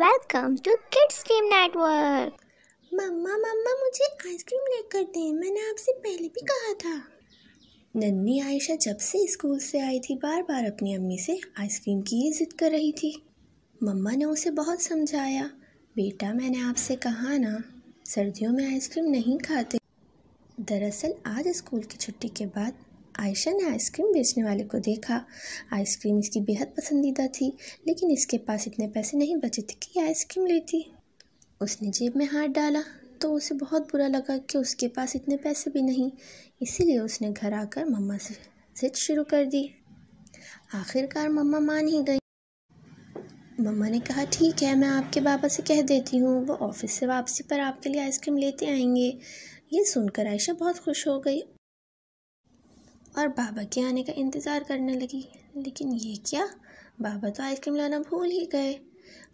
welcome to kids dream network मम्मा मम्मा मुझे आइसक्रीम लेकर दे मैंने आपसे पहले भी कहा था नन्नी आयशा जब से स्कूल से आई थी बार बार अपनी अम्मी से आइसक्रीम की ही जिद कर रही थी मम्मा ने उसे बहुत समझाया बेटा मैंने आपसे कहा ना सर्दियों में आइसक्रीम नहीं खाते दरअसल आज स्कूल की छुट्टी के बाद आयशा ने आइसक्रीम बेचने वाले को देखा आइसक्रीम इसकी बेहद पसंदीदा थी लेकिन इसके पास इतने पैसे नहीं बचे थे कि आइसक्रीम लेती उसने जेब में हाथ डाला तो उसे बहुत बुरा लगा कि उसके पास इतने पैसे भी नहीं इसीलिए उसने घर आकर मम्मा से जिद शुरू कर दी आखिरकार मम्मा मान ही गई मम्मा ने कहा ठीक है मैं आपके पापा से कह देती हूँ वो ऑफिस से वापसी पर आपके लिए आइसक्रीम लेते आएंगे ये सुनकर आयशा बहुत खुश हो गई और बाबा के आने का इंतज़ार करने लगी लेकिन ये क्या बाबा तो आइसक्रीम लाना भूल ही गए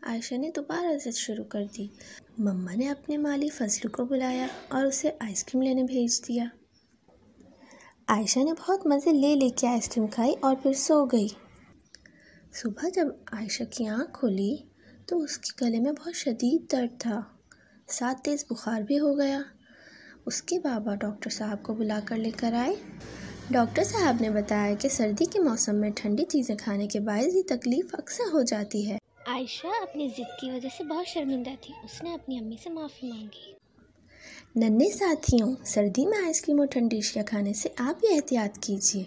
आयशा ने दोबारा से शुरू कर दी मम्मा ने अपने माली फजलू को बुलाया और उसे आइसक्रीम लेने भेज दिया आयशा ने बहुत मज़े ले लेके आइसक्रीम खाई और फिर सो गई सुबह जब आयशा की आँख खुली तो उसके गले में बहुत शदीद दर्द था साथ तेज़ बुखार भी हो गया उसके बाबा डॉक्टर साहब को बुला कर लेकर आए डॉक्टर साहब ने बताया कि सर्दी के मौसम में ठंडी चीज़ें खाने के बायस ये तकलीफ़ अक्सर हो जाती है आयशा अपनी ज़िद की वजह से बहुत शर्मिंदा थी उसने अपनी अम्मी से माफ़ी मांगी नन्हे साथियों सर्दी में आइसक्रीम और ठंडी अशिया खाने से आप भी एहतियात कीजिए